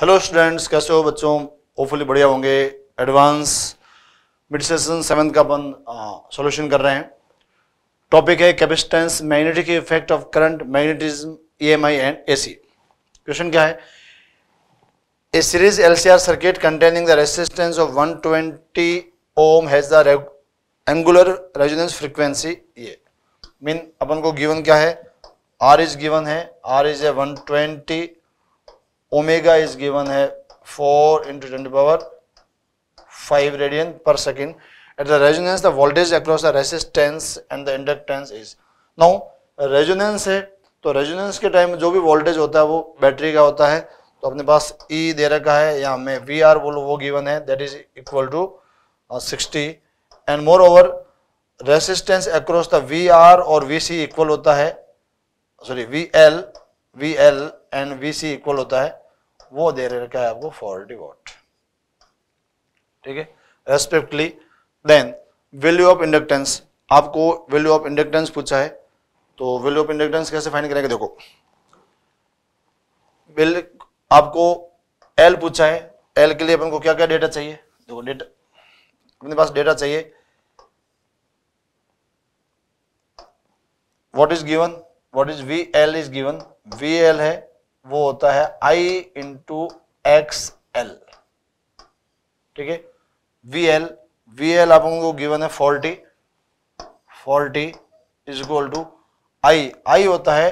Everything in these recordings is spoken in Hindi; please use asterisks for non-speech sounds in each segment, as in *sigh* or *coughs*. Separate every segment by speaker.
Speaker 1: हेलो स्टूडेंट्स कैसे हो बच्चों होपफुली बढ़िया होंगे एडवांस मिड सेशन सेवन्थ का अपन सॉल्यूशन कर रहे हैं टॉपिक है capacitance magnetic effect of current magnetism EMI and AC question क्या है a series LCR circuit containing the resistance of 120 ohm has the angular residence frequency ये मीन अपन को गिवन क्या है आर इज गिवन है R is a one omega is given है four into twenty power five radian per second at the resonance the voltage across the resistance and the inductance is now resonance है तो रेजोनेंस के टाइम जो भी वोल्टेज होता है वो बैटरी का होता है तो अपने पास E दे रखा है या हमें वी आर बोलो वो गिवन है that is equal to sixty and more over resistance across the V R और वी सी इक्वल होता है sorry V L V L and V C equal होता है वो दे रखा है आपको फोर्टी वॉट ठीक है respectively then value of inductance आपको वैल्यू ऑफ इंडक्टेंस पूछा है तो वैल्यू ऑफ इंडक्टेंस कैसे फाइंड करेंगे देखो बिल आपको एल पूछा है एल के लिए अपन को क्या क्या डेटा चाहिए देखो डेटा अपने पास डेटा चाहिए what is given what is V L is given V L है वो होता है आई इंटू एक्स एल ठीक है वी एल वी एल आप लोगों को गिवन है forty forty is equal to I I होता है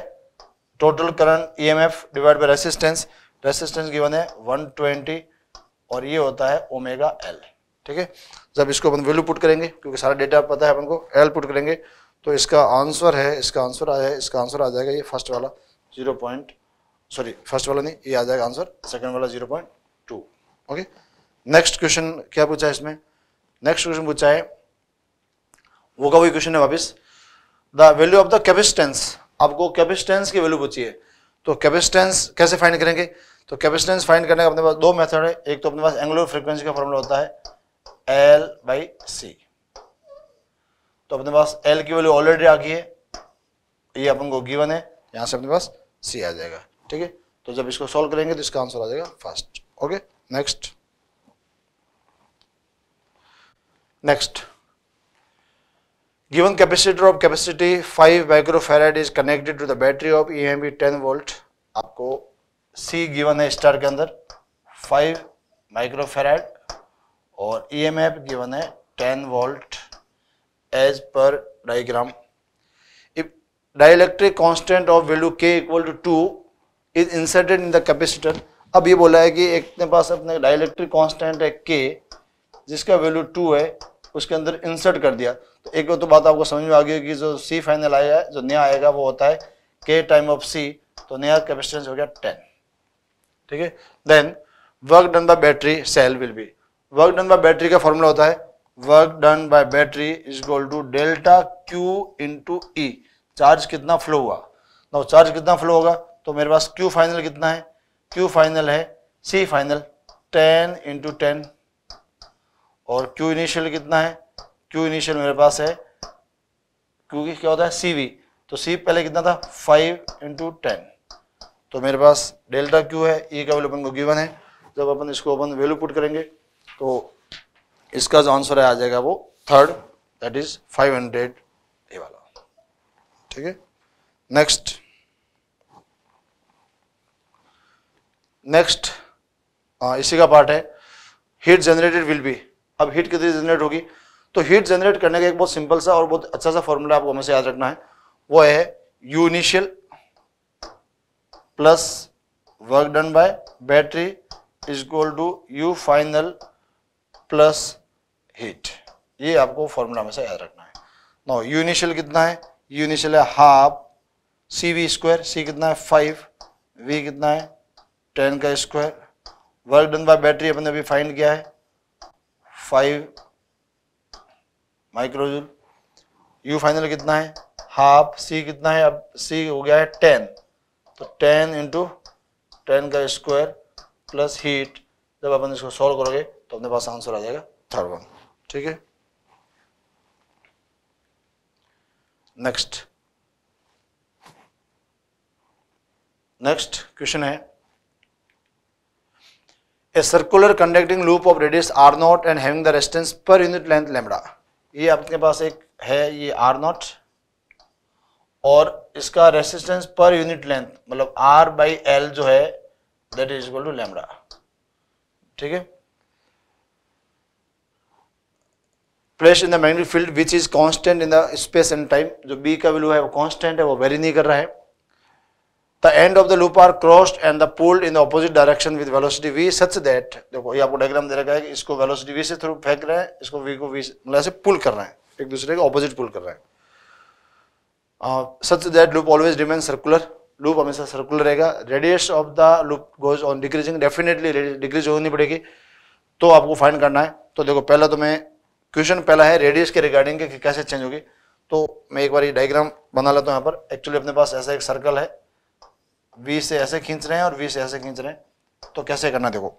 Speaker 1: total current E M F divide by resistance resistance given है वन ट्वेंटी और ये होता है ओमेगा एल ठीक है जब इसको अपन वैल्यू पुट करेंगे क्योंकि सारा डेटा पता है अपन को एल पुट करेंगे तो इसका आंसर है इसका आंसर आ जाए इसका आंसर आ जाएगा ये फर्स्ट वाला जीरो पॉइंट सॉरी फर्स्ट वाला नहीं ये आ जाएगा आंसर सेकंड वाला zero point two okay next question क्या पूछा है इसमें नेक्स्ट क्वेश्चन पूछा है वो का वही क्वेश्चन है वापिस the value of the capacitance आपको कैपेसिटेंस की वैल्यू पूछिए तो कैपेसिटेंस कैसे फाइंड करेंगे तो कैपेसिटेंस फाइंड करने का अपने पास दो मेथड है एक तो अपने पास एंगुलर फ्रीक्वेंसी का फॉर्मूला होता है एल बाई सी तो अपने पास एल की वैल्यू ऑलरेडी आ गई है ये अपन को गिवन है यहां से अपने पास सी आ जाएगा ठीक है तो जब इसको सॉल्व करेंगे तो इसका आंसर आ जाएगा first okay next next given capacity five capacity is connected to the battery of E M B ten volt आपको सी गिवन है स्टार के अंदर फाइव माइक्रोफेराइड और ई एम एफ गिवन है ten volt as per diagram if dielectric constant of value के equal to two is inserted in the capacitor अब ये बोला है कि एक अपने पास अपने डाइलेक्ट्रिक कांस्टेंट है के जिसका वैल्यू टू है उसके अंदर इंसर्ट कर दिया तो एक तो बात आपको समझ में आ गई कि जो सी फाइनल आया है जो नया आएगा वो होता है के टाइम ऑफ सी तो नया कैपेसिटेंस हो गया टेन ठीक है then work done by battery cell will be work done by battery का फॉर्मूला होता है work done by battery is equal to delta Q into E charge कितना फ्लो हुआ ना चार्ज कितना फ्लो होगा तो मेरे पास क्यू फाइनल कितना है क्यू फाइनल है C final ten into ten और क्यू इनिशियल कितना है क्यू इनिशियल मेरे पास है क्योंकि क्या होता है सी वी तो सी पहले कितना था फाइव इंटू टेन तो मेरे पास डेल्टा क्यू है ई e का वैल्यू अपन को गिवन है जब अपन इसको अपन वैल्यू पुट करेंगे तो इसका जो आंसर आ जाएगा वो third that is five hundred ये वाला ठीक है नेक्स्ट नेक्स्ट uh, इसी का पार्ट है हीट जनरेटेड विल बी अब हीट कितनी जनरेट होगी तो हीट जनरेट करने का एक बहुत सिंपल सा और बहुत अच्छा सा फॉर्मूला आपको हमेशा याद रखना है वो है U initial plus work done by battery is equal to U final plus heat ये आपको फॉर्मूला हमेशा याद रखना है नो यूनिशियल कितना है यूनिशियल है half C V square C कितना है फाइव वी कितना है टेन का square work done by battery अपने अभी फाइंड किया है फाइव माइक्रोजूल यू फाइनल कितना है हाफ सी कितना है अब सी हो गया है टेन तो टेन इंटू टेन का स्क्वायर प्लस हीट जब अपन इसको सॉल्व करोगे तो अपने पास आंसर आ जाएगा थर्ड वन ठीक है नेक्स्ट नेक्स्ट क्वेश्चन है a circular conducting loop of radius r naught and having the resistance per unit length lambda ये आपके पास एक है ये r naught और इसका रेसिस्टेंस पर यूनिट लेंथ मतलब r बाई एल जो है that is equal to lambda ठीक है place in the magnetic field which is constant in the space and time जो बी का वैल्यू है वो कॉन्स्टेंट है वो वेरी नहीं कर रहा है the end of the loop are crossed and the pulled in the opposite direction with velocity v such that देखो ये आपको डायग्राम दे रखा है कि इसको velocity v से थ्रू फेंक रहे हैं इसको v को v मतलब ऐसे पुल कर रहे हैं एक दूसरे के ऑपोजिट पुल कर रहे हैं such that loop always remain circular loop हमेशा सर्कुलर रहेगा radius of the loop goes on decreasing definitely decrease होनी पड़ेगी तो आपको फाइंड करना है तो देखो पहला तो मैं क्वेश्चन पहला है रेडियस के रिगार्डिंग के कैसे चेंज होगी तो मैं एक बार ये डायग्राम बना लेता हूँ यहाँ पर एक्चुअली अपने पास ऐसा एक सर्कल है वी से ऐसे खींच रहे हैं और वी से ऐसे खींच रहे हैं तो कैसे करना देखो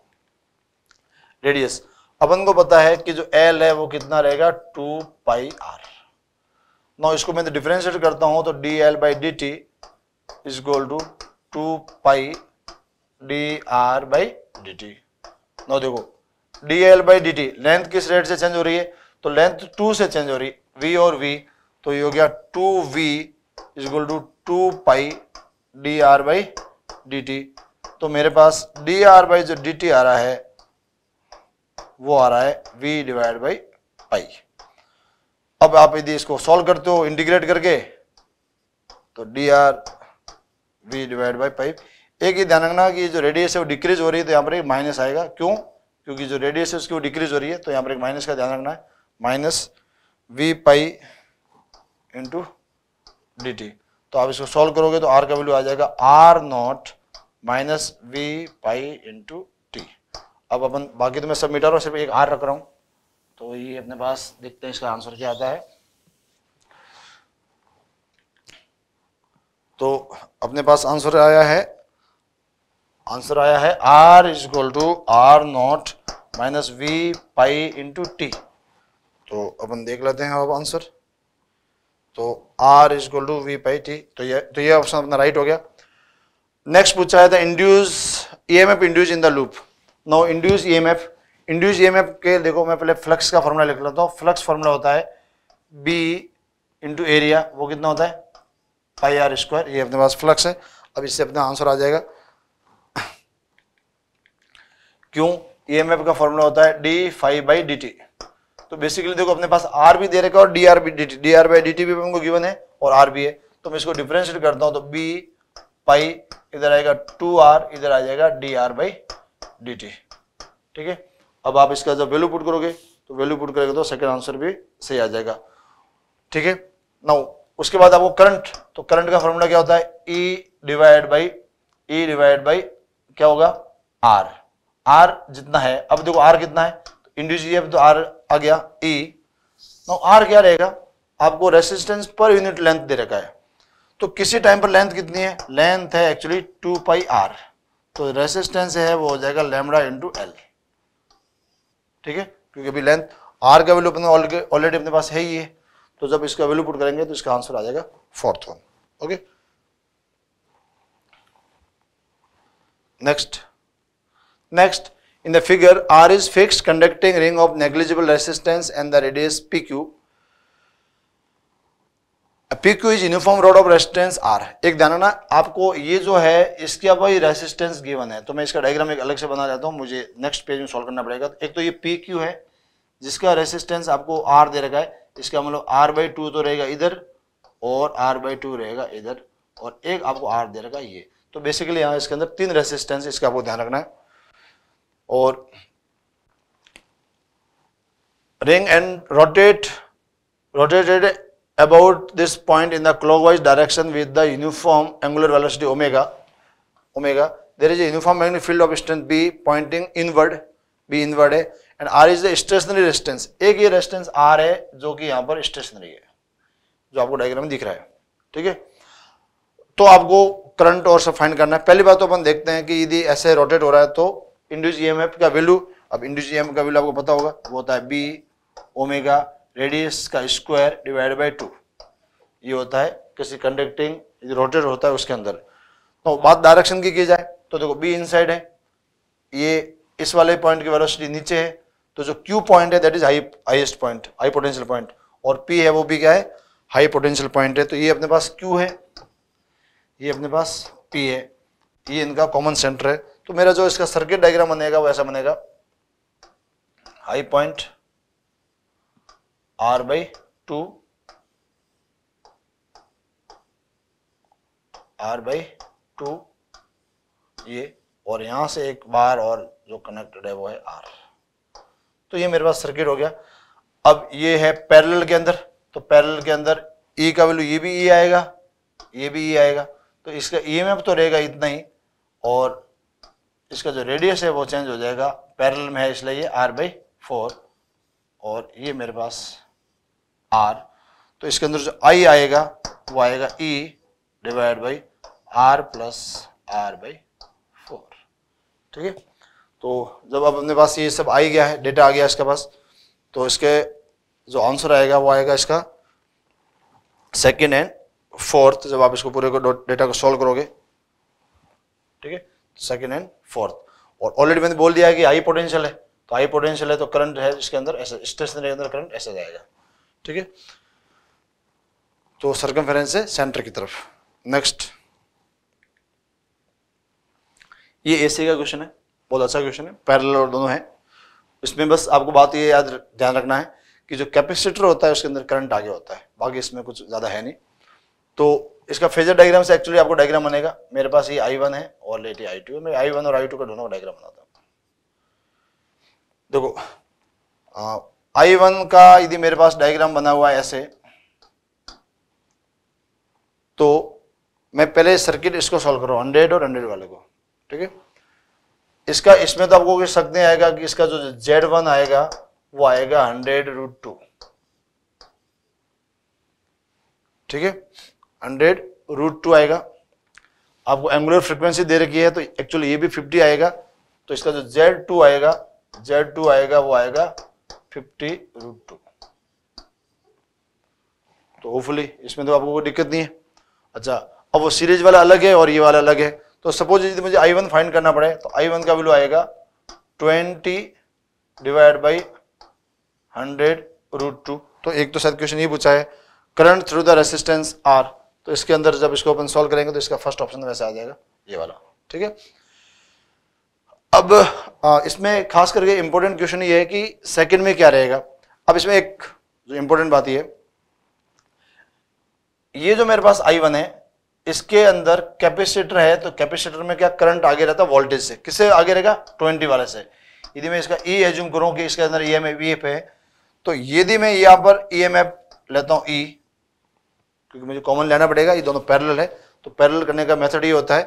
Speaker 1: रेडियस अपन को पता है कि जो एल है वो कितना रहेगा टू पाई आर ना इसको मैं तो डिफ्रेंशिएट करता हूं तो D L by D T is equal to two pi D R by D T no देखो D L by D T length किस रेट से चेंज हो रही है तो लेंथ टू से चेंज हो रही है वी और वी तो ये हो गया two V is equal to two pi D R by D T तो मेरे पास डी आर बाई जो डी टी आ रहा है वो आ रहा है वी डिवाइड बाई पाई अब आप यदि इसको सॉल्व करते हो इंटीग्रेट करके तो D R V divide by pi एक ही ध्यान रखना कि जो रेडियस है वो डिक्रीज हो रही है तो यहाँ पर एक माइनस आएगा क्यों क्योंकि जो रेडियस है उसकी वो डिक्रीज हो रही है तो यहाँ पर एक माइनस का ध्यान रखना है minus V pi into D T तो आप इसको सॉल्व करोगे तो आर का वैल्यू आ जाएगा R nought minus V pi into T अब अपन बाकी तो मैं सब मीटर और सिर्फ एक आर रख रहा हूँ तो ये अपने पास देखते हैं इसका आंसर क्या आता है तो अपने पास आंसर आया है आंसर आया है R is equal to R nought minus V pi into T तो अपन देख लेते हैं अब आंसर तो R is equal to V pi T तो ये तो ये ऑप्शन अपना राइट हो गया नेक्स्ट पूछा है the induce E M F induce in the loop no induce E M F induce E M F के देखो मैं पहले फ्लक्स का फॉर्मूला लिख लेता हूँ फ्लक्स फॉर्मूला होता है बी इंटू एरिया वो कितना होता है पाई आर स्क्वायर ये अपने पास फ्लक्स है अब इससे अपना आंसर आ जाएगा क्यों ई एम एफ का फॉर्मूला होता है D five by D T तो बेसिकली देखो अपने पास आर भी दे रखा है और डी आर भी D R by D T भी हमको गिवन है और आर भी है तो मैं इसको डिफ्रेंशिएट करता हूँ तो बी पाई इधर आएगा टू आर इधर आ जाएगा D R by D T ठीक है अब आप इसका जब वैल्यू पुट करोगे तो वैल्यू पुट करेगा तो सेकेंड आंसर भी सही आ जाएगा ठीक है नाउ उसके बाद आपको करंट तो करंट का फॉर्मूला क्या होता है E divide by E divide by क्या होगा आर आर जितना है अब देखो आर कितना है इंडिविजुअल तो आर आ गया ई नाउ आर क्या रहेगा आपको रेसिस्टेंस पर यूनिट लेंथ दे रखा है तो किसी टाइम पर लेंथ कितनी है लेंथ है एक्चुअली टू पाई आर तो रेसिस्टेंस है वो हो जाएगा लेमड़ा इंटू एल ठीक है क्योंकि अभी लेंथ आर का वैल्यू अपने ऑलरेडी अपने पास है ही है तो जब इसका वैल्यू पुट करेंगे तो इसका आंसर आ जाएगा fourth one okay next next In the figure, R is fixed conducting ring of negligible resistance and the radius PQ. PQ is uniform rod of resistance R. एक ध्यान ना आपको ये जो है इसके अब रेसिस्टेंस गिवन है तो मैं इसका डायग्राम एक अलग से बना जाता हूँ मुझे नेक्स्ट पेज में सॉल्व करना पड़ेगा तो एक तो ये पी क्यू है जिसका रेसिस्टेंस आपको आर दे रखा है इसका मतलब आर बाई टू तो रहेगा इधर और आर बाई टू रहेगा इधर और एक आपको आर दे रखा है ये तो बेसिकली यहाँ इसके अंदर तीन रेसिस्टेंस इसका आपको ध्यान रखना है और ring and rotate rotated about this point in the clockwise direction with the uniform angular velocity omega omega there is uniform magnetic field of strength B pointing inward B inward है and R is the stationary resistance एक ये रेस्टेंस आर है जो कि यहां पर स्टेशनरी है जो आपको डायग्राम दिख रहा है ठीक है तो आपको करंट और सब फाइंड करना है पहली बात तो अपन देखते हैं कि यदि ऐसे रोटेट हो रहा है तो इंड्यूस ईएमएफ का वैल्यू अब इंड्यूस ईएमएफ का वैल्यू आपको पता होगा वो होता है बी ओमेगा रेडियस का स्क्वायर डिवाइड बाई टू ये होता है किसी कंडक्टिंग रोटेट होता है उसके अंदर तो बात डायरेक्शन की की जाए तो देखो बी इनसाइड है ये इस वाले पॉइंट की वेलोसिटी नीचे है तो जो क्यू पॉइंट है that is high highest point high potential point और पी है वो भी क्या है हाई पोटेंशियल पॉइंट है तो ये अपने पास क्यू है ये अपने पास पी है ये इनका कॉमन सेंटर है तो मेरा जो इसका सर्किट डायग्राम बनेगा वैसा ऐसा बनेगा high point R by two R by two ये और यहां से एक बार और जो कनेक्टेड है वो है आर तो ये मेरे पास सर्किट हो गया अब ये है पैरेलल के अंदर तो पैरेलल के अंदर ई e का वैल्यू ये भी ई e आएगा ये भी ई e आएगा तो इसका ई तो रहेगा इतना ही और इसका जो रेडियस है वो चेंज हो जाएगा पैरल में है इसलिए ये आर बाई फोर और ये मेरे पास आर तो इसके अंदर जो आई आएगा वो आएगा E divide by R plus R by four ठीक है तो जब अब अपने पास ये सब आ गया है डेटा आ गया इसके पास तो इसके जो आंसर आएगा वो आएगा इसका सेकेंड एंड फोर्थ जब आप इसको पूरे को डेटा को सॉल्व करोगे ठीक है सेकेंड एंड फोर्थ और ऑलरेडी मैंने बोल दिया कि हाई पोटेंशियल है तो हाई पोटेंशियल है तो करंट है इसके अंदर ऐसे स्टेशनरी के अंदर करंट ऐसे जाएगा ठीक है तो सरकम है सेंटर की तरफ नेक्स्ट ये एसी का क्वेश्चन है बहुत अच्छा क्वेश्चन है पैरल और दोनों है इसमें बस आपको बात ये याद ध्यान रखना है कि जो कैपेसिटर होता है उसके अंदर करंट आगे होता है बाकी इसमें कुछ ज़्यादा है नहीं तो इसका फेजर डायग्राम से एक्चुअली आपको डायग्राम बनेगा मेरे पास ये आई वन है और लेट आई टू मैं आई वन और आई टू का दोनों का डायग्राम बनाता हूँ देखो आई वन का यदि मेरे पास डायग्राम बना हुआ है ऐसे तो मैं पहले सर्किट इसको सॉल्व करूँ हंड्रेड और हंड्रेड वाले को ठीक है इसका इसमें तो आपको शक नहीं आएगा कि इसका जो जेड वन आएगा वो आएगा हंड्रेड रूट टू ठीक है हंड्रेड रूट टू आएगा आपको एंगुलर फ्रिक्वेंसी दे रखी है तो एक्चुअली ये भी फिफ्टी आएगा तो इसका जो जेड टू आएगा जेड टू आएगा वो आएगा फिफ्टी रूट टू तो होपफुली इसमें तो आपको कोई दिक्कत नहीं है अच्छा अब वो सीरीज वाला अलग है और ये वाला अलग है तो सपोज यदि मुझे आई वन फाइंड करना पड़े तो आई वन का वैल्यू आएगा twenty divide by hundred root two तो एक तो शायद क्वेश्चन ये पूछा है current through the resistance R तो इसके अंदर जब इसको ओपन सॉल्व करेंगे तो इसका फर्स्ट ऑप्शन तो वैसे आ जाएगा ये वाला ठीक है अब आ, इसमें खास करके इंपॉर्टेंट क्वेश्चन ये है कि सेकंड में क्या रहेगा अब इसमें एक जो इम्पोर्टेंट बात ये ये जो मेरे पास आई वन है इसके अंदर कैपेसिटर है तो कैपेसिटर में क्या करंट आगे रहता है वोल्टेज से किससे आगे रहेगा ट्वेंटी वाले से यदि मैं इसका ई e एज्यूम करूं कि इसके अंदर ई e एम है तो यदि मैं यहां पर ई एम एफ लेता हूं ई e, क्योंकि मुझे कॉमन लेना पड़ेगा ये दोनों पैरल है तो पैरल करने का मेथड ये होता है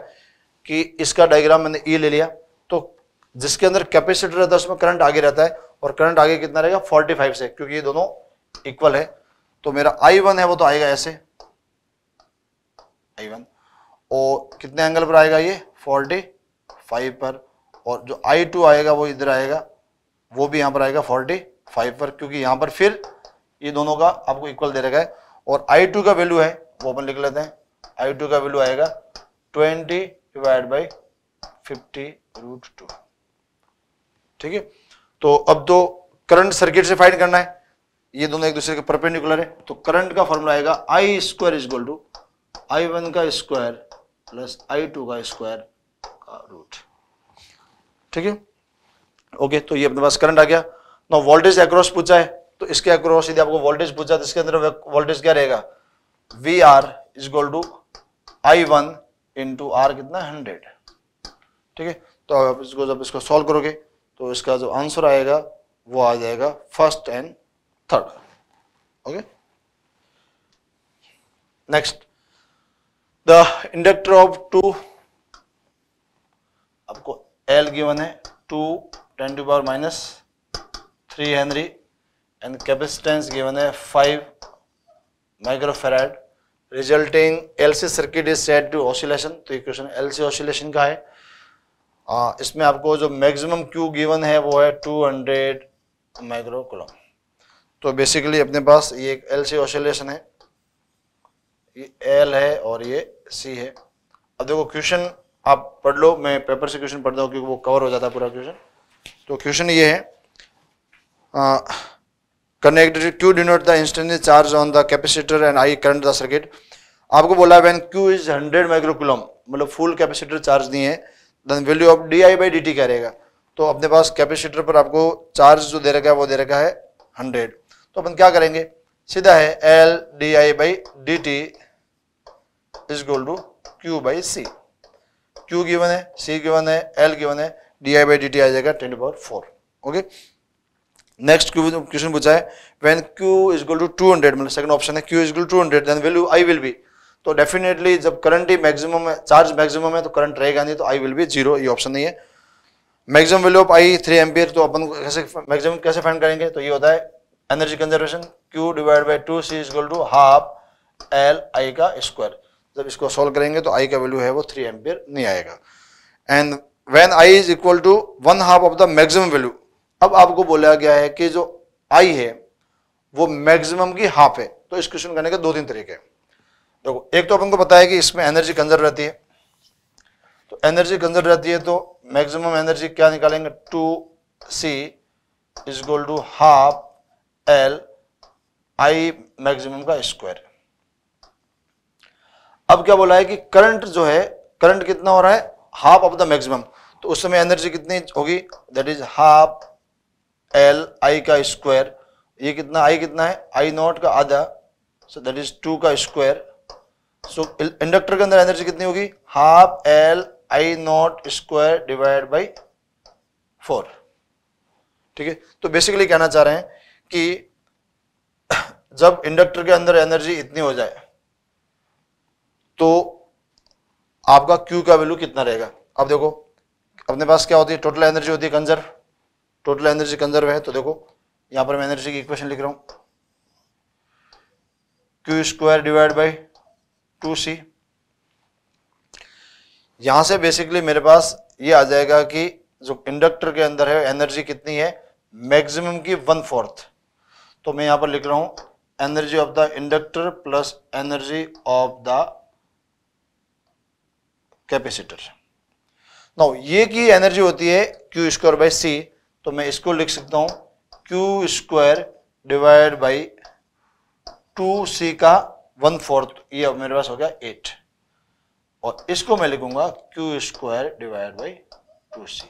Speaker 1: कि इसका डायग्राम मैंने ई e ले लिया तो जिसके अंदर कैपेसिटर रहता है उसमें करंट आगे रहता है और करंट आगे कितना रहेगा 45 से क्योंकि ये दोनों इक्वल है तो मेरा आई वन है वो तो आएगा ऐसे आई वन और कितने एंगल पर आएगा ये 45 पर और जो आई टू आएगा वो इधर आएगा वो भी यहाँ पर आएगा 45 पर क्योंकि यहाँ पर फिर ये दोनों का आपको इक्वल दे रखा है और आई टू का वैल्यू है वो अपन लिख लेते हैं आई टू का वैल्यू आएगा twenty divide by fifty root two ठीक है तो अब तो करंट सर्किट से फाइंड करना है ये दोनों एक दूसरे के परपेंडिकुलर है तो करंट का फॉर्मूला आएगा I square is to I one का स्क्वायर प्लस आई टू का स्क्वायर का रूट ठीक है ओके तो ये अपने पास करंट आ गया ना वोल्टेज एक्रॉस पूछा है तो इसके अक्रॉस यदि आपको वोल्टेज पूछा तो इसके अंदर वोल्टेज क्या रहेगा V R is equal to I one into R कितना हंड्रेड ठीक है तो आप इसको जब इसको सॉल्व करोगे तो इसका जो आंसर आएगा वो आ जाएगा first and third okay next the inductor of two आपको एल गिवन है two ten to power minus three henry and capacitance given as 5 microfarad resulting LC circuit is said to oscillation तो equation LC oscillation का है आ, इसमें आपको जो maximum Q given है वो है 200 माइक्रो कूलम तो बेसिकली अपने पास ये एक एल सी ऑसिलेशन है ये एल है और ये सी है अब देखो क्वेश्चन आप पढ़ लो मैं पेपर से क्वेश्चन पढ़ता हूँ क्योंकि वो कवर हो जाता है पूरा क्वेश्चन तो क्वेश्चन ये है आ, connected q denote the instantaneous charge on the capacitor and i current the circuit आपको बोला व्हेन q इज 100 माइक्रोकुलम मतलब फुल कैपेसिटर चार्ज दिए हैं then value of D I by D T करेगा तो अपने पास कैपेसिटर पर आपको चार्ज जो दे रखा है वो दे रखा है 100 तो अपन क्या करेंगे सीधा है L D I by D T is equal to Q by C Q given है सी गिवन है एल गिवन है D I by D T आ जाएगा ten power four okay next question पूछा है when Q is equal to 200 मतलब सेकंड ऑप्शन है Q is equal to 200 then value I will be तो डेफिनेटली जब करंट ही मैक्सिमम है चार्ज मैक्सिमम है तो करंट रहेगा नहीं तो आई विल बी जीरो ये ऑप्शन नहीं है maximum value of I three ampere तो अपन कैसे मैक्सिमम कैसे फाइंड करेंगे तो ये होता है energy conservation Q divide by two C is equal to half L I का स्क्वायर जब इसको सॉल्व करेंगे तो आई का वैल्यू है वो थ्री एम्पियर नहीं आएगा and when I is equal to one half of the maximum value अब आपको बोला गया है कि जो आई है वो मैक्सिमम की हाफ है तो इस क्वेश्चन करने के दो तीन तरीके देखो एक तो अपन को पता है कि इसमें एनर्जी कंजर्व रहती है तो एनर्जी कंजर्व रहती है तो मैक्सिमम एनर्जी क्या निकालेंगे two C is equal to half L I maximum का स्क्वायर अब क्या बोला है कि करंट जो है करंट कितना हो रहा है हाफ ऑफ द मैक्सिमम तो उस समय एनर्जी कितनी होगी that is half L I का स्क्वायर ये कितना आई कितना है आई नॉट का आधा सो दैट इज टू का स्क्वायर सो इंडक्टर के अंदर एनर्जी कितनी होगी half L I naught square divide by four ठीक है तो बेसिकली कहना चाह रहे हैं कि *coughs* जब इंडक्टर के अंदर एनर्जी इतनी हो जाए तो आपका क्यू का वैल्यू कितना रहेगा अब देखो अपने पास क्या होती है टोटल एनर्जी होती है कंजर्व टोटल एनर्जी कंजर्व है तो देखो यहाँ पर मैं एनर्जी की इक्वेशन लिख रहा हूँ Q square divide by two C यहाँ से बेसिकली मेरे पास ये आ जाएगा कि जो इंडक्टर के अंदर है एनर्जी कितनी है मैक्सिमम की वन फोर्थ तो मैं यहाँ पर लिख रहा हूँ energy of the inductor plus energy of the capacitor now ये की एनर्जी होती है क्यू स्क्वायर बाई सी तो मैं इसको लिख सकता हूँ Q square divide by two C का वन फोर्थ ये अब मेरे पास हो गया एट और इसको मैं लिखूंगा Q square divide by two C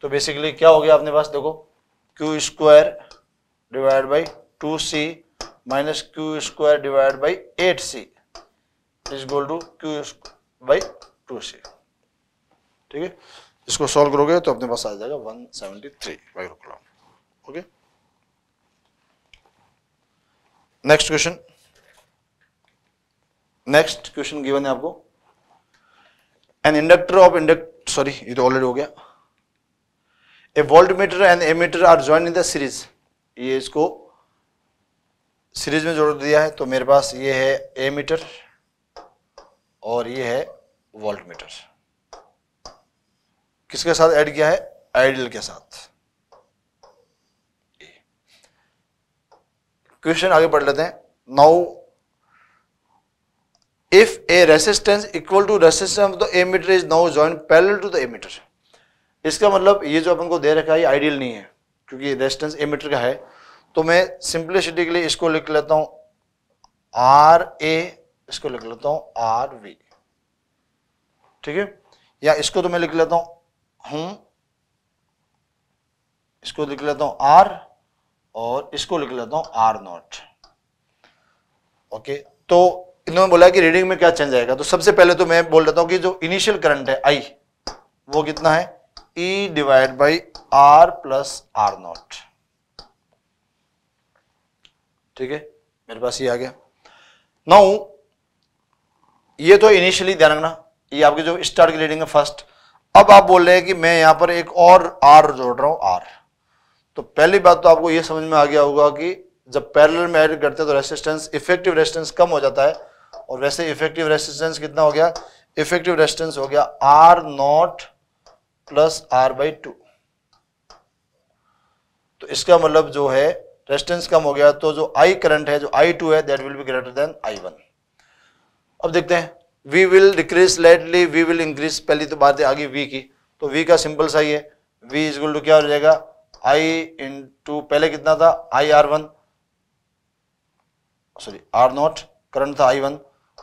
Speaker 1: तो बेसिकली क्या हो गया अपने पास देखो Q square divide by two C minus Q square divide by eight C is equal to Q by two C ठीक है इसको सॉल्व करोगे तो अपने पास आ जाएगा 173 seventy three microcoulomb okay next question next question given है आपको an inductor of induct sorry ये तो ऑलरेडी हो गया a voltmeter and ammeter are join in the series ये इसको सीरीज में जोड़ दिया है तो मेरे पास ये है ए मीटर और ये है वोल्ट मीटर किसके साथ ऐड किया है आइडल के साथ क्वेश्चन आगे पढ़ लेते हैं now if a resistance equal to resistance of the ammeter is now joined parallel to the ammeter इसका मतलब ये जो अपन को दे रखा है ये आइडियल नहीं है क्योंकि रेसिस्टेंस एमीटर का है तो मैं सिंप्लिसिटी के लिए इसको लिख लेता हूं आर ए इसको लिख लेता हूं आर वी ठीक है या इसको तो मैं लिख लेता हूं हूं इसको लिख लेता हूं आर और इसको लिख लेता हूं आर नॉट ओके तो इन्होंने बोला कि रीडिंग में क्या चेंज आएगा तो सबसे पहले तो मैं बोल देता हूं कि जो इनिशियल करंट है आई वो कितना है E divide by R plus R naught ठीक है मेरे पास ये आ गया नाउ ये तो इनिशियली ध्यान रखना ये आपके जो स्टार्ट की रीडिंग है फर्स्ट अब आप बोल रहे हैं कि मैं यहां पर एक और आर जोड़ रहा हूं आर तो पहली बात तो आपको यह समझ में आ गया होगा कि जब पैरेलल में एड करते हैं तो रेसिस्टेंस इफेक्टिव रेसिस्टेंस कम हो जाता है और वैसे इफेक्टिव रेसिस्टेंस कितना हो गया इफेक्टिव रेसिस्टेंस हो गया R naught plus R by two तो इसका मतलब जो है रेसिस्टेंस कम हो गया तो जो आई करंट है जो आई टू है that will be greater than I one अब देखते हैं we will decrease lately we will increase पहली तो बात आ गई वी की तो वी का सिंपल सा ही है वी गुल टू क्या हो जाएगा आई इन टू पहले कितना था I R one sorry R naught current था आई वन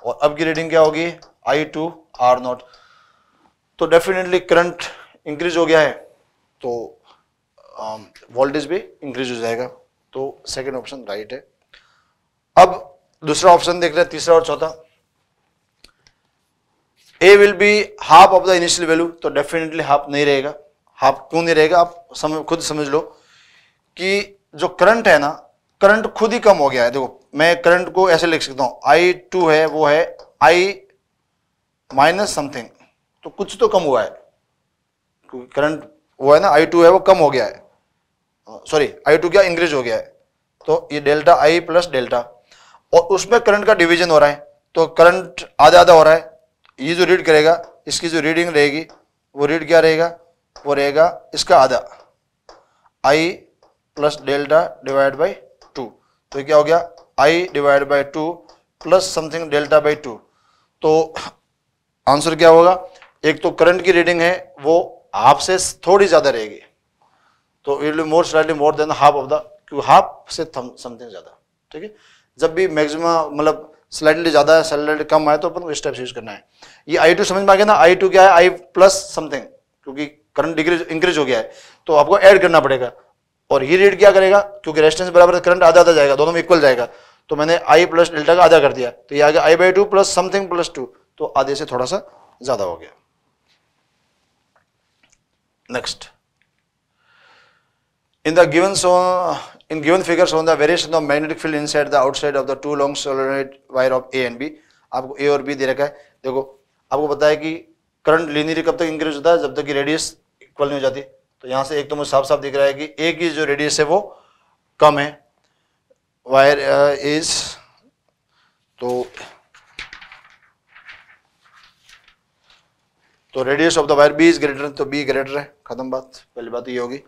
Speaker 1: और अब की रीडिंग क्या होगी आई टू आर नॉट तो डेफिनेटली करंट इंक्रीज हो गया है तो वोल्टेज um, भी इंक्रीज हो जाएगा तो सेकेंड ऑप्शन राइट है अब दूसरा ऑप्शन देख रहे हैं तीसरा और चौथा A will be half of the initial value तो डेफिनेटली हाफ नहीं रहेगा हाफ क्यों नहीं रहेगा आप समझ खुद समझ लो कि जो करंट है ना करंट खुद ही कम हो गया है देखो मैं करंट को ऐसे लिख सकता हूँ आई टू है वो है आई माइनस समथिंग तो कुछ तो कम हुआ है करंट वो है ना आई टू है वो कम हो गया है सॉरी आई टू क्या इंक्रीज हो गया है तो ये डेल्टा आई प्लस डेल्टा और उसमें करंट का डिवीजन हो रहा है तो करंट आधा आधा हो रहा है ये जो रीड करेगा इसकी जो रीडिंग रहेगी वो रीड क्या रहेगा वो रहेगा इसका आधा I plus delta divide by two तो क्या हो गया I divide by two plus something delta by two तो आंसर क्या होगा एक तो करंट की रीडिंग है वो हाफ से थोड़ी ज़्यादा रहेगी तो it more slightly more than half of the क्यों हाफ से समथिंग ज़्यादा ठीक है जब भी मैक्सिमम मतलब स्लाइडली ज़्यादा है स्लाइडली कम है तो अपन स्टेप्स यूज करना है ये आई टू समझ में आ गया ना आई टू क्या है आई प्लस समथिंग क्योंकि करंट डिग्री इंक्रीज हो गया है तो आपको ऐड करना पड़ेगा और ये रेट क्या करेगा क्योंकि रेजिस्टेंस बराबर करंट आधा आधा जाएगा दोनों में इक्वल जाएगा तो मैंने आई प्लस डेल्टा का आधा कर दिया तो ये आ गया I by two plus something plus two तो आधे से थोड़ा सा ज़्यादा हो गया next In the given so in given figures on the variation of magnetic field inside the outside of the two long solenoid wire of A and B. आपको A और B दे रखा है देखो आपको पता है कि करंट लीनियर कब तक इंक्रीज होता है जब तक कि रेडियस इक्वल नहीं हो जाती तो यहाँ से एक तो मुझे साफ साफ दिख रहा है कि ए की जो रेडियस है वो कम है वायर इज uh, तो तो radius of the wire B is greater तो बी ग्रेटर है खत्म बात पहली बात तो ये होगी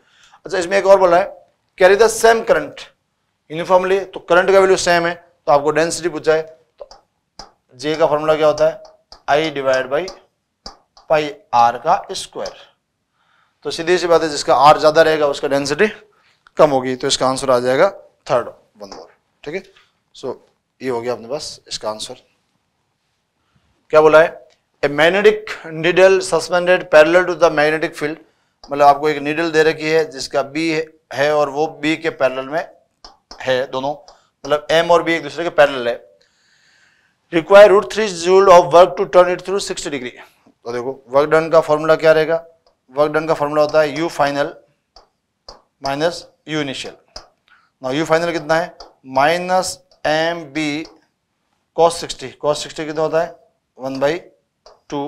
Speaker 1: अच्छा इसमें एक और बोला है carry the same current uniformly तो करंट का वैल्यू सेम है तो आपको डेंसिटी पूछा है तो जे का फॉर्मूला क्या होता है I divide by pi R का स्क्वायर तो सीधी सी बात है जिसका आर ज़्यादा रहेगा उसका डेंसिटी कम होगी तो इसका आंसर आ जाएगा थर्ड वन ठीक है सो ये हो गया अपने पास इसका आंसर क्या बोला है a magnetic needle suspended parallel to the magnetic field मतलब आपको एक नीडल दे रखी है जिसका बी है और वो बी के पैरल में है दोनों मतलब एम और बी एक दूसरे के पैरल है require root three joule of work to turn it through sixty degree तो देखो वर्क डन का फॉर्मूला क्या रहेगा वर्क डन का फॉर्मूला होता है U final minus U initial ना यू फाइनल कितना है minus M B cos sixty cos sixty कितना होता है one by two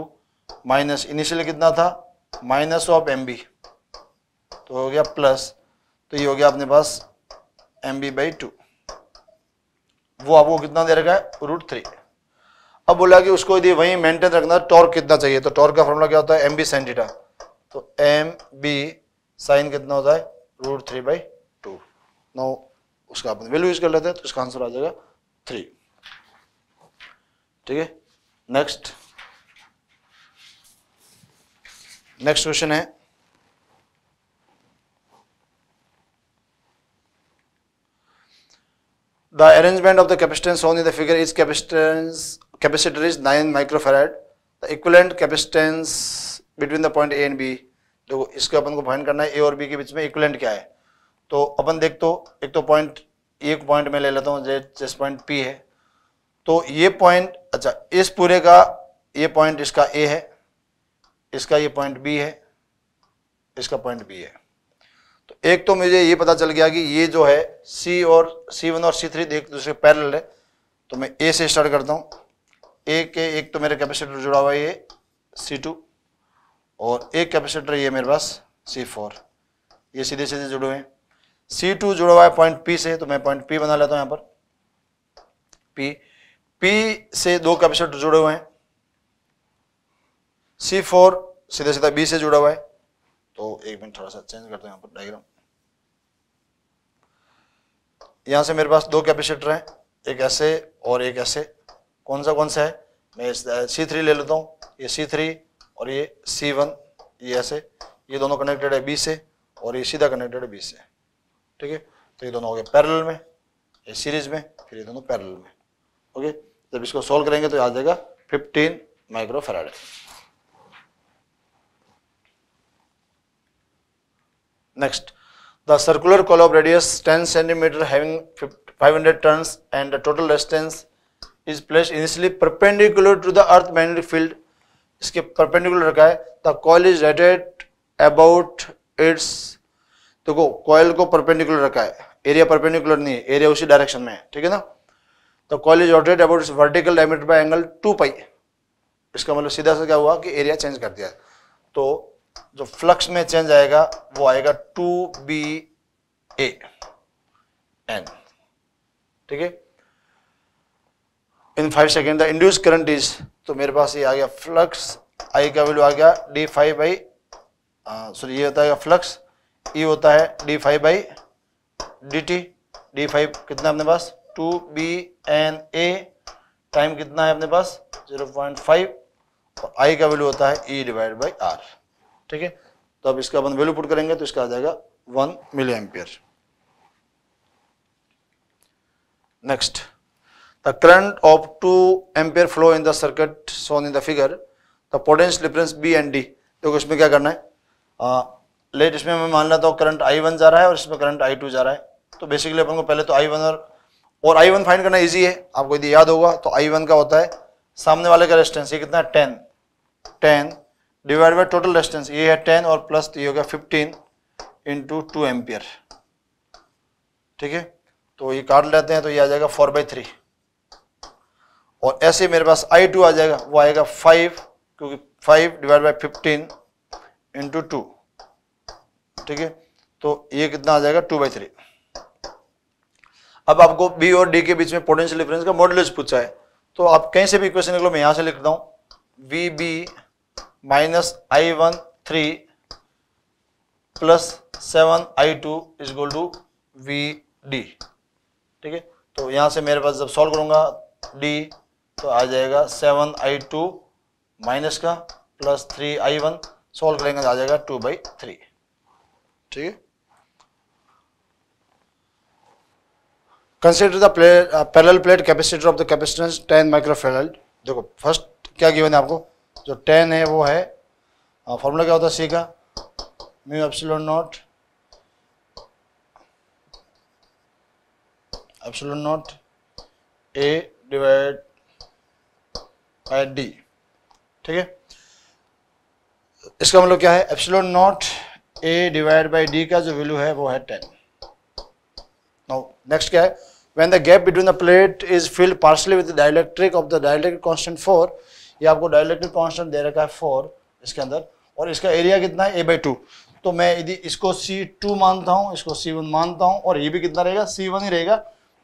Speaker 1: minus initial कितना था माइनस ऑफ एम बी तो हो गया प्लस तो ये हो गया अपने पास एम बी बाई टू वो आपको कितना दे रखा है रूट थ्री अब बोला कि उसको यदि वहीं मेंटेन रखना टॉर्क कितना चाहिए तो टॉर्क का फॉर्मूला क्या होता है एम बी साइन डीटा तो एम बी साइन कितना होता है रूट थ्री बाई टू नौ उसका अपने वैल्यू यूज कर लेते हैं तो इसका आंसर आ जाएगा थ्री ठीक है नेक्स्ट नेक्स्ट क्वेश्चन है the arrangement of the capacitance on in the figure is capacitance capacitor is nine microfarad the equivalent capacitance between the point A and B देखो इसके अपन को फाइंड करना है ए और बी के बीच में इक्वलेंट क्या है तो अपन देख तो एक तो पॉइंट एक पॉइंट में ले लेता हूँ जिस पॉइंट पी है तो ये पॉइंट अच्छा इस पूरे का ये पॉइंट इसका ए है इसका ये पॉइंट बी है इसका पॉइंट बी है तो एक तो मुझे ये पता चल गया कि ये जो है सी और सी वन और सी थ्री एक दूसरे पैरल है तो मैं ए से स्टार्ट करता हूँ ए के एक तो मेरे कैपेसिटर जुड़ा हुआ है ये सी टू और एक कैपेसिटर ये मेरे पास सी फोर ये सीधे सीधे जुड़े हुए हैं सी टू जुड़ा हुआ है पॉइंट पी से तो मैं पॉइंट पी बना लेता हूँ यहाँ पर पी पी से दो कैपेसिटर जुड़े हुए हैं सी फोर सीधे सीधा बी से जुड़ा हुआ है तो एक मिनट थोड़ा सा चेंज करते हैं यहां पर डायग्राम यहां से मेरे पास दो कैपेसिटर हैं एक ऐसे और एक ऐसे कौन सा कौन सा है मैं सी थ्री ले लेता हूँ ये सी थ्री और ये सी वन ये ऐसे ये दोनों कनेक्टेड है बी से और ये सीधा कनेक्टेड है बी से ठीक है तो ये दोनों हो गए पैरल में ये सीरीज में फिर ये दोनों पैरल में ओके जब इसको सोल्व करेंगे तो आ जाएगा fifteen microfarad Next, the circular column radius 10 cm having 500 turns and the total distance is placed initially perpendicular to the earth magnetic field. इसके perpendicular रखा है The coil is rated about its देखो coil को perpendicular रखा है एरिया perpendicular नहीं है एरिया उसी डायरेक्शन में है ठीक है ना The coil is rotated about its vertical diameter by angle 2 pi. इसका मतलब सीधा सा क्या हुआ कि एरिया चेंज कर दिया तो जो फ्लक्स में चेंज आएगा वो आएगा टू बी एन ठीक है in five second the induce current is तो मेरे पास ये आ गया फ्लक्स आई का वैल्यू आ गया डी फाइव बाई सॉरी ये होता है फ्लक्स ई e होता है D five by D T D phi कितना है अपने पास two B N A time कितना है अपने पास जीरो पॉइंट फाइव और आई का वैल्यू होता है ई डिवाइड बाई आर ठीक है तो अब इसका अपन वैल्यू पुट करेंगे तो इसका आ जाएगा one milli ampere next the current of two ampere flow in the circuit shown in the figure the potential difference B and D देखो इसमें क्या करना है आ, लेट इसमें मैं मान लेता हूँ करंट आई वन जा रहा है और इसमें करंट आई टू जा रहा है तो बेसिकली अपन को पहले तो आई वन और और आई वन फाइंड करना इजी है आपको यदि याद होगा तो आई वन का होता है सामने वाले का रेजिस्टेंस ये कितना है ten ten divide by total distance ये है टेन और प्लस ये होगा फिफ्टीन इंटू टू एम्पियर ठीक है तो ये काट लेते हैं तो ये आ जाएगा फोर बाई थ्री और ऐसे मेरे पास आई टू आ जाएगा वो आएगा फाइव क्योंकि five divide by fifteen into two ठीक है तो ये कितना आ जाएगा टू बाई थ्री अब आपको बी और डी के बीच में पोटेंशियल डिफरेंस का मॉडुलस पूछा है तो आप कहीं से भी इक्वेशन निकलो मैं यहां से लिख हूं V B minus I one three plus seven I two is equal to V D ठीक है तो यहां से मेरे पास जब सॉल्व करूंगा डी तो आ जाएगा सेवन आई टू माइनस का plus three I one solve करेंगे तो आ जाएगा टू बाई थ्री ठीक है consider the plate parallel plate capacitor of the capacitance 10 microfarad देखो फर्स्ट क्या गिवन है आपको जो टेन है वो है फॉर्मूला क्या होता है सी का mu epsilon naught epsilon naught A divide by D ठीक है इसका मतलब क्या है epsilon naught A divide by D का जो वैल्यू है वो है टेन नेक्स्ट क्या है when the gap between the plate is filled partly with the dielectric of the dielectric constant four ये आपको डायलैक्ट्रिक कांस्टेंट दे रखा है फोर इसके अंदर और इसका एरिया कितना है ए बाई टू तो मैं यदि इसको सी टू मानता हूँ इसको सी वन मानता हूँ और ये भी कितना रहेगा सी वन ही रहेगा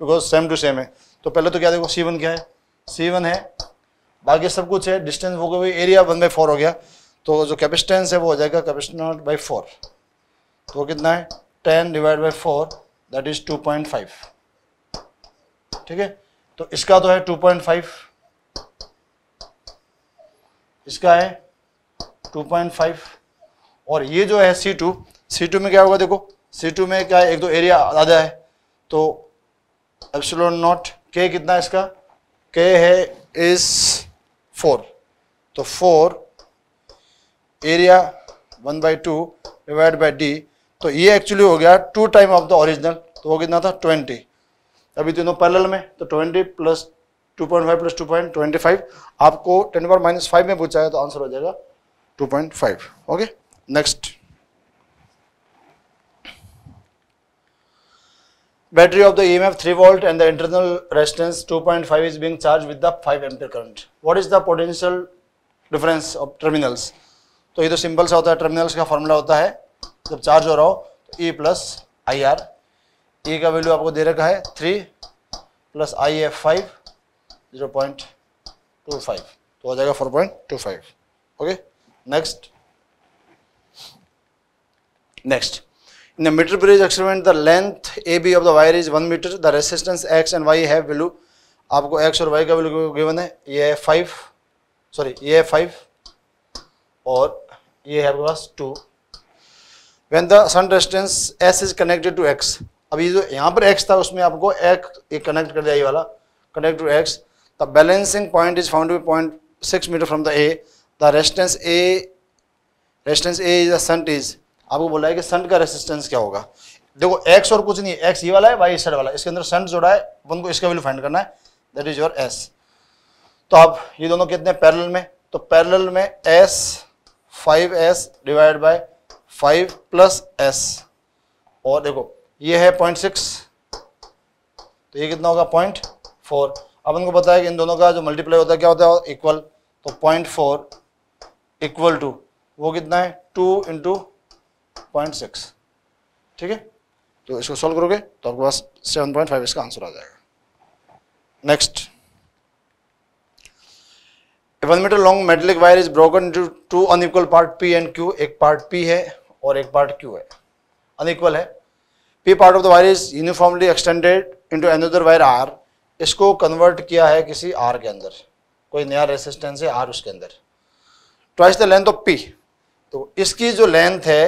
Speaker 1: बिकॉज सेम टू सेम है तो पहले तो क्या देखो सी वन क्या है सी वन है बाकी सब कुछ है डिस्टेंस हो गया एरिया वन बाई फोर हो गया तो जो कैपेसिटेंस है वो हो जाएगा कैपेसिटेंस बाई फोर तो कितना है ten divide by four that is two point five ठीक है तो इसका तो है टू पॉइंट फाइव इसका है 2.5 और ये जो है C2 C2 में क्या होगा देखो C2 में क्या है एक दो एरिया ज़्यादा है तो एप्सलोन नॉट के कितना है इसका के है इस फोर तो four area one by two divide by D तो ये एक्चुअली हो गया two time of the original तो वो कितना था ट्वेंटी अभी तीनों पैरेलल में तो twenty plus two point five plus two point twenty five आपको टेन पावर माइनस फाइव में पूछा जाएगा तो आंसर हो जाएगा two point five okay next battery of the E M F three volt and the internal the two point five is being charge with the five ampere current what is the potential difference of terminals तो ये तो सिंपल सा होता है टर्मिनल्स का फॉर्मूला होता है जब चार्ज हो रहा हो तो E plus I R E का वैल्यू आपको दे रखा है three plus I F five zero point two five तो हो जाएगा four point two five okay next next in the metre bridge experiment the length A B of the wire is one metre the resistance X and Y have value आपको एक्स और वाई का वैल्यू गिवन है ये है फाइव सॉरी ये है फाइव और ये है आपके पास two when the sun resistance S is connected to X अब ये जो यहाँ पर एक्स था उसमें आपको एक्स ये कनेक्ट कर दिया ये वाला connect to X The balancing point is found to be 0.6 meter from the A. The resistance A, resistance A is the shunt is. आपको बोला है कि संट का रेसिस्टेंस क्या होगा देखो एक्स और कुछ नहीं एक्स ये वाला है वाई साइड वाला इसके अंदर संट जोड़ा है अपन को इसका वैल्यू फाइंड करना है दैट इज योर एस तो अब ये दोनों कितने पैरेलल में तो पैरेलल में S five S divide by five plus S और देखो ये है पॉइंट सिक्स तो ये कितना होगा पॉइंट फोर अपन को पता है कि इन दोनों का जो मल्टीप्लाई होता है क्या होता है इक्वल तो पॉइंट फोर इक्वल टू वो कितना है टू इंटू पॉइंट सिक्स ठीक है तो इसको सॉल्व करोगे तो आपके पास सेवन पॉइंट फाइव इसका आंसर आ जाएगा next one metre long metallic wire is broken into two unequal part P and Q एक पार्ट पी है और एक पार्ट क्यू है अनइक्वल है P part of the wire is uniformly extended into another wire R इसको कन्वर्ट किया है किसी आर के अंदर कोई नया रेसिस्टेंस है आर उसके अंदर twice the length of P तो इसकी जो लेंथ है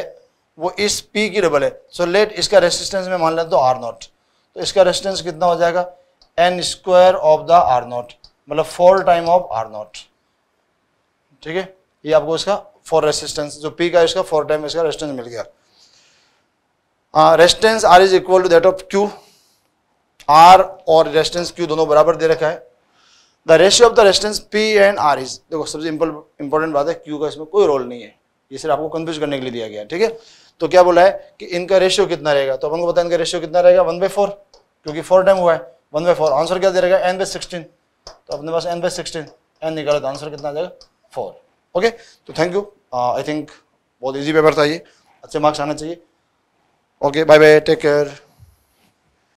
Speaker 1: वो इस पी की डबल है सो so, लेट इसका रेसिस्टेंस में मान लेते तो आर नॉट तो इसका रेसिस्टेंस कितना हो जाएगा N square of the R naught मतलब four time of R naught ठीक है ये आपको इसका फोर रेसिस्टेंस जो पी का इसका फोर टाइम इसका रेसिस्टेंस मिल गया resistance R is equal to that of Q R और रेस्टेंस क्यू दोनों बराबर दे रखा है the ratio of the resistance P and R is देखो सबसे इंपॉर्टेंट बात है क्यू का इसमें कोई रोल नहीं है ये सिर्फ आपको कंफ्यूज करने के लिए दिया गया ठीक है तो क्या बोला है कि इनका रेशियो कितना रहेगा तो अपन को पता है इनका रेशियो कितना रहेगा वन बाई फोर क्योंकि फोर टाइम हुआ है वन बाई फोर आंसर क्या दे रहेगा एन बाई सिक्सटीन तो अपने पास एन बाई सिक्सटीन एन निकाले तो आंसर कितना जाएगा फोर ओके तो थैंक यू आई थिंक बहुत ईजी पेपर था ये अच्छे मार्क्स आना चाहिए okay bye bye take care